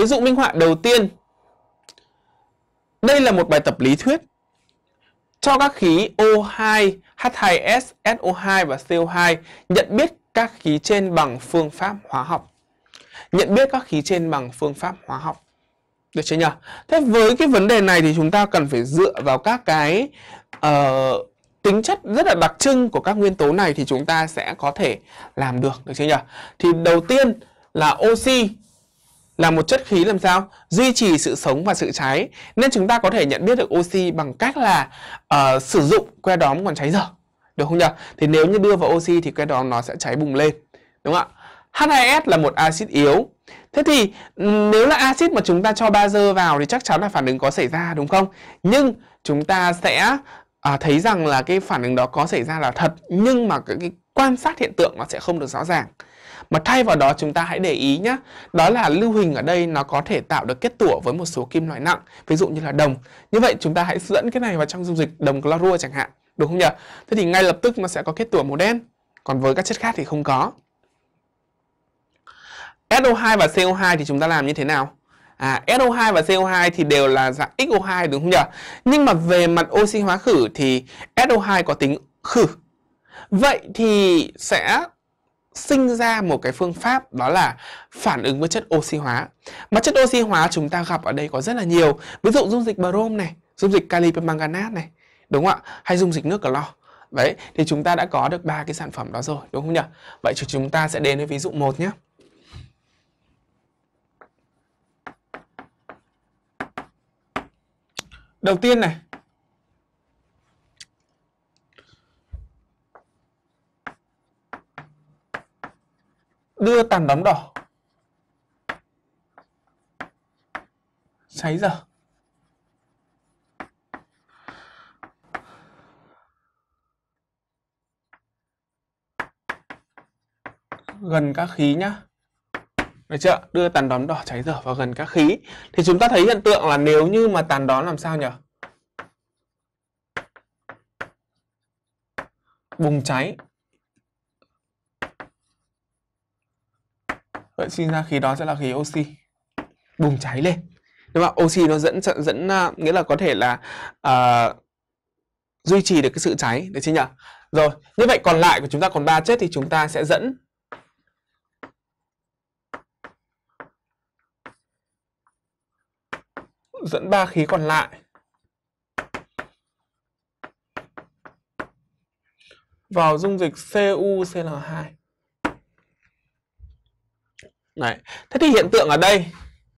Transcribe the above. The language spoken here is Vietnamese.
Ví dụ minh họa đầu tiên. Đây là một bài tập lý thuyết cho các khí O2, H2S, SO2 và CO2 nhận biết các khí trên bằng phương pháp hóa học. Nhận biết các khí trên bằng phương pháp hóa học. Được chưa nhỉ? Thế với cái vấn đề này thì chúng ta cần phải dựa vào các cái uh, tính chất rất là đặc trưng của các nguyên tố này thì chúng ta sẽ có thể làm được. Được chưa nhỉ? Thì đầu tiên là oxy là một chất khí làm sao duy trì sự sống và sự cháy nên chúng ta có thể nhận biết được oxy bằng cách là uh, sử dụng que đóm còn cháy dở được không nhỉ thì nếu như đưa vào oxy thì que đóm nó sẽ cháy bùng lên đúng không ạ H2S là một axit yếu thế thì nếu là axit mà chúng ta cho bazơ vào thì chắc chắn là phản ứng có xảy ra đúng không nhưng chúng ta sẽ à, thấy rằng là cái phản ứng đó có xảy ra là thật nhưng mà cái, cái quan sát hiện tượng nó sẽ không được rõ ràng mà thay vào đó chúng ta hãy để ý nhé đó là lưu hình ở đây nó có thể tạo được kết tủa với một số kim loại nặng ví dụ như là đồng như vậy chúng ta hãy dẫn cái này vào trong dung dịch đồng clorua chẳng hạn đúng không nhỉ thế thì ngay lập tức nó sẽ có kết tủa màu đen còn với các chất khác thì không có SO2 và CO2 thì chúng ta làm như thế nào à, SO2 và CO2 thì đều là dạng XO2 đúng không nhỉ? Nhưng mà về mặt oxy hóa khử thì SO2 có tính khử. Vậy thì sẽ sinh ra một cái phương pháp đó là phản ứng với chất oxy hóa. Mà chất oxy hóa chúng ta gặp ở đây có rất là nhiều. Ví dụ dung dịch brom này, dung dịch kali permanganat này, đúng không ạ? Hay dung dịch nước clo. Đấy, thì chúng ta đã có được ba cái sản phẩm đó rồi, đúng không nhỉ? Vậy thì chúng ta sẽ đến với ví dụ một nhé. đầu tiên này đưa tàn bóng đỏ cháy giờ gần các khí nhá được chưa đưa tàn đón đỏ cháy dở vào gần các khí thì chúng ta thấy hiện tượng là nếu như mà tàn đón làm sao nhỉ bùng cháy vậy sinh ra khí đó sẽ là khí oxy bùng cháy lên nhưng mà oxy nó dẫn dẫn à, nghĩa là có thể là uh, duy trì được cái sự cháy được chưa nhỉ rồi như vậy còn lại của chúng ta còn ba chất thì chúng ta sẽ dẫn dẫn ba khí còn lại vào dung dịch CuCl2. Này, Thế thì hiện tượng ở đây